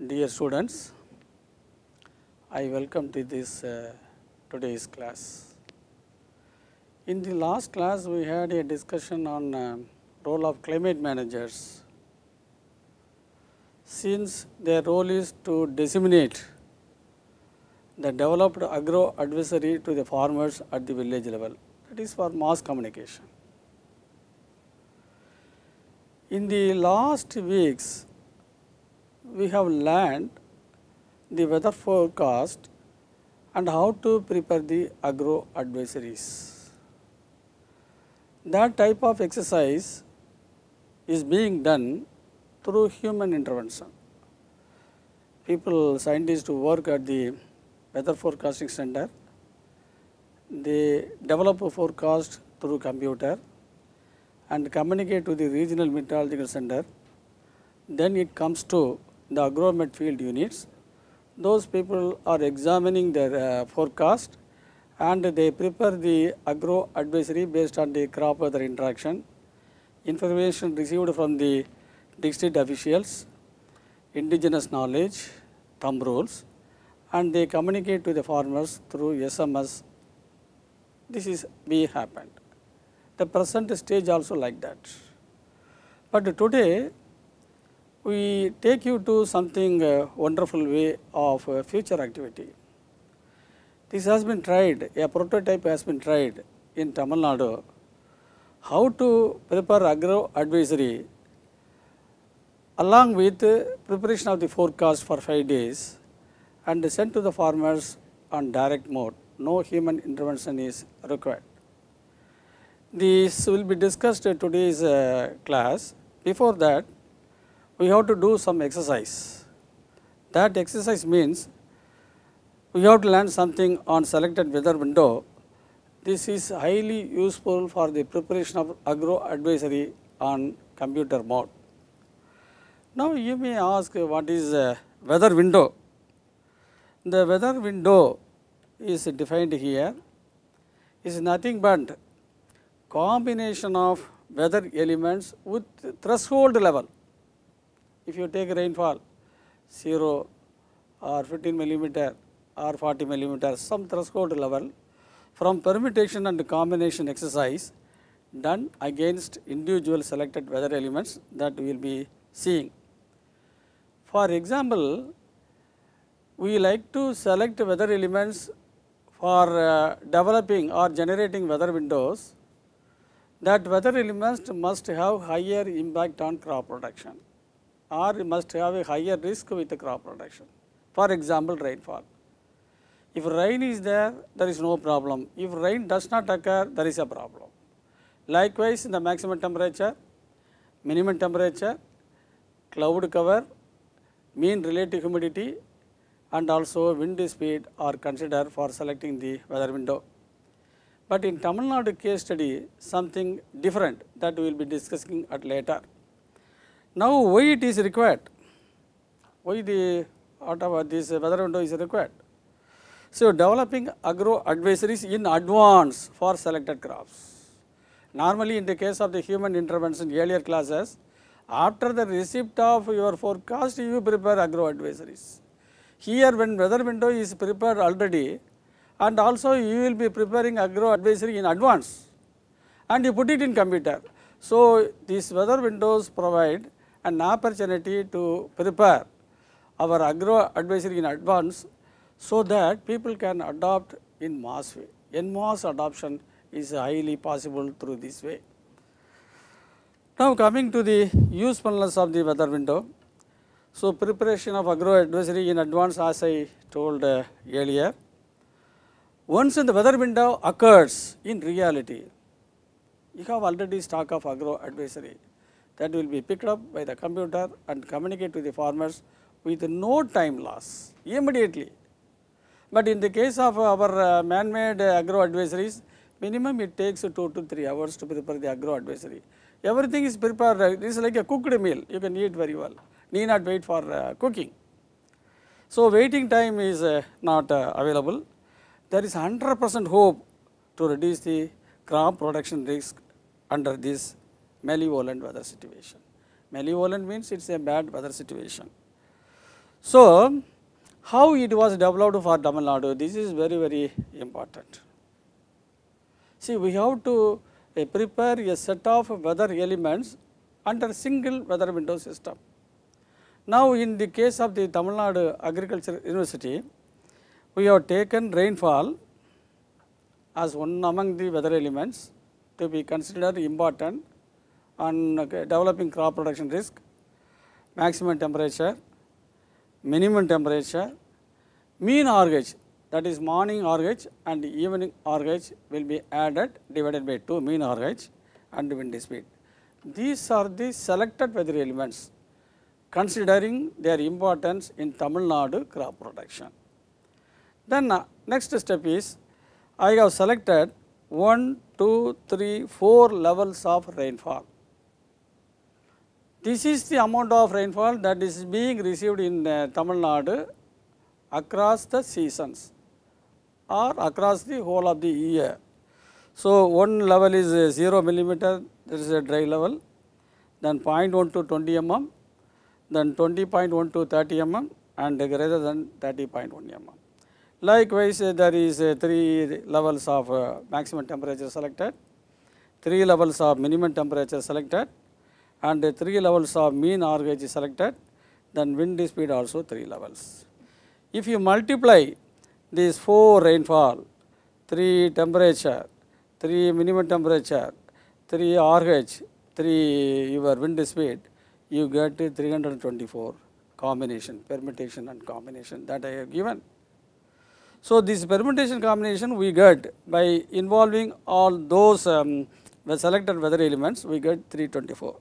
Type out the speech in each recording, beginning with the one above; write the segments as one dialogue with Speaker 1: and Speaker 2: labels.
Speaker 1: Dear students, I welcome to this uh, today's class. In the last class, we had a discussion on uh, role of climate managers. Since their role is to disseminate the developed agro advisory to the farmers at the village level, that is for mass communication. In the last weeks, we have learned the weather forecast and how to prepare the agro advisories. That type of exercise is being done through human intervention. People, scientists who work at the weather forecasting center, they develop a forecast through computer and communicate to the regional meteorological center. Then it comes to the agromet field units. Those people are examining their uh, forecast and they prepare the agro advisory based on the crop weather interaction, information received from the district officials, indigenous knowledge, thumb rules and they communicate to the farmers through SMS. This is we happened. The present stage also like that. But today we take you to something uh, wonderful way of uh, future activity. This has been tried, a prototype has been tried in Tamil Nadu, how to prepare agro advisory along with preparation of the forecast for 5 days and sent to the farmers on direct mode, no human intervention is required. This will be discussed today's uh, class. Before that, we have to do some exercise. That exercise means we have to learn something on selected weather window. This is highly useful for the preparation of agro advisory on computer mode. Now, you may ask what is weather window. The weather window is defined here is nothing but combination of weather elements with threshold level if you take rainfall 0 or 15 millimeter or 40 millimeter some threshold level from permutation and combination exercise done against individual selected weather elements that we will be seeing. For example, we like to select weather elements for uh, developing or generating weather windows that weather elements must have higher impact on crop production or must have a higher risk with the crop production. For example, rainfall. If rain is there, there is no problem. If rain does not occur, there is a problem. Likewise, the maximum temperature, minimum temperature, cloud cover, mean relative humidity and also wind speed are considered for selecting the weather window. But in Tamil Nadu case study, something different that we will be discussing at later. Now, why it is required? Why the out of this uh, weather window is required? So, developing agro advisories in advance for selected crops. Normally, in the case of the human intervention earlier classes, after the receipt of your forecast, you prepare agro advisories. Here, when weather window is prepared already, and also you will be preparing agro advisory in advance, and you put it in computer. So, these weather windows provide an opportunity to prepare our agro advisory in advance so that people can adopt in mass way. In mass adoption is highly possible through this way. Now coming to the usefulness of the weather window. So preparation of agro advisory in advance as I told uh, earlier. Once in the weather window occurs in reality, you have already stock of agro advisory that will be picked up by the computer and communicate to the farmers with no time loss immediately. But in the case of our uh, man-made agro advisories, minimum it takes 2 to 3 hours to prepare the agro advisory. Everything is prepared, it is like a cooked meal, you can eat very well, need not wait for uh, cooking. So, waiting time is uh, not available. There is 100 percent hope to reduce the crop production risk under this malevolent weather situation. Malevolent means it is a bad weather situation. So, how it was developed for Tamil Nadu, this is very, very important. See, we have to uh, prepare a set of weather elements under single weather window system. Now, in the case of the Tamil Nadu Agriculture University, we have taken rainfall as one among the weather elements to be considered important on developing crop production risk, maximum temperature, minimum temperature, mean RH that is morning RH and evening RH will be added divided by 2 mean RH and wind speed. These are the selected weather elements considering their importance in Tamil Nadu crop production. Then uh, next step is I have selected 1, 2, 3, 4 levels of rainfall. This is the amount of rainfall that is being received in uh, Tamil Nadu across the seasons or across the whole of the year. So, one level is uh, 0 millimeter that is a dry level then 0.1 to 20 mm then 20.1 to 30 mm and greater than 30.1 mm. Likewise, uh, there is uh, 3 levels of uh, maximum temperature selected, 3 levels of minimum temperature selected and 3 levels of mean R gauge is selected, then wind speed also 3 levels. If you multiply these 4 rainfall, 3 temperature, 3 minimum temperature, 3 RH, 3 your wind speed, you get 324 combination, permutation and combination that I have given. So, this permutation combination we get by involving all those um, selected weather elements, we get 324.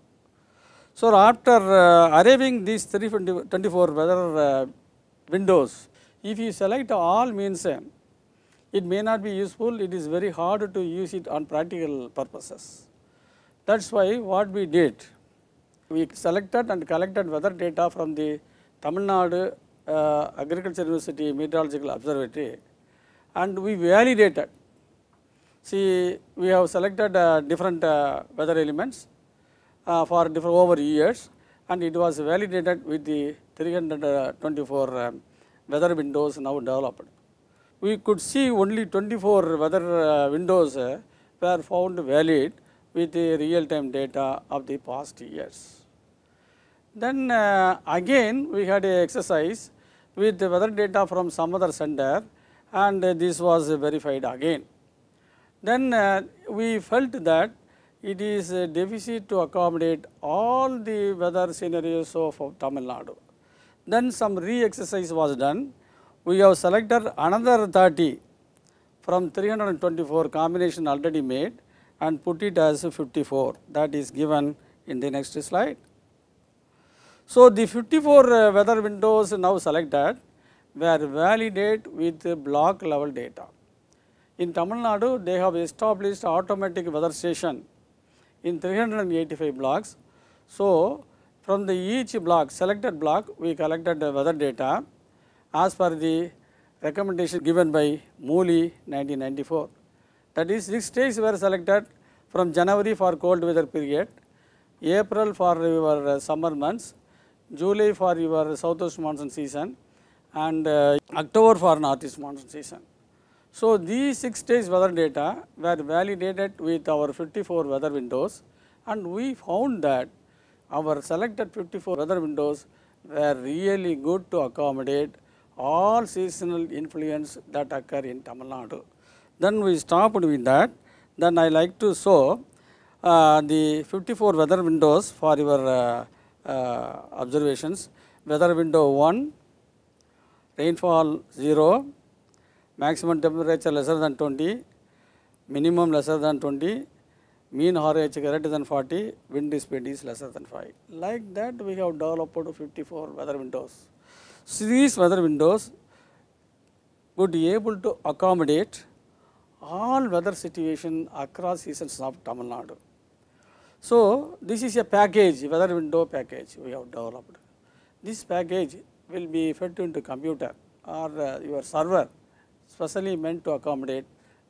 Speaker 1: So, after uh, arriving these 24 weather uh, windows, if you select all means uh, it may not be useful, it is very hard to use it on practical purposes. That is why what we did, we selected and collected weather data from the Tamil Nadu uh, Agriculture University Meteorological Observatory and we validated. See, we have selected uh, different uh, weather elements uh, for different over years and it was validated with the 324 uh, weather windows now developed. We could see only 24 weather uh, windows were found valid with the real time data of the past years. Then uh, again we had a exercise with the weather data from some other center and uh, this was verified again. Then uh, we felt that it is a deficit to accommodate all the weather scenarios of, of Tamil Nadu. Then some re-exercise was done. We have selected another 30 from 324 combination already made and put it as 54 that is given in the next slide. So, the 54 uh, weather windows now selected were validated with block level data. In Tamil Nadu, they have established automatic weather station in 385 blocks. So, from the each block selected block we collected the weather data as per the recommendation given by Mooley 1994. That is 6 days were selected from January for cold weather period, April for your uh, summer months, July for your southwest monsoon season and uh, October for northeast monsoon season. So, these 6 stage weather data were validated with our 54 weather windows and we found that our selected 54 weather windows were really good to accommodate all seasonal influence that occur in Tamil Nadu. Then we stopped with that, then I like to show uh, the 54 weather windows for your uh, uh, observations, weather window 1, rainfall 0, maximum temperature lesser than twenty minimum lesser than twenty mean average greater than forty wind speed is lesser than five like that we have developed fifty four weather windows series weather windows would able to accommodate all weather situation across seasons of Tamil Nadu so this is a package weather window package we have developed this package will be fed to computer or your server specially meant to accommodate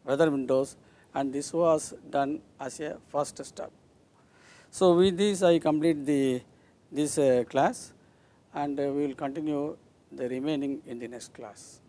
Speaker 1: weather windows and this was done as a first step. So, with this I complete the this uh, class and uh, we will continue the remaining in the next class.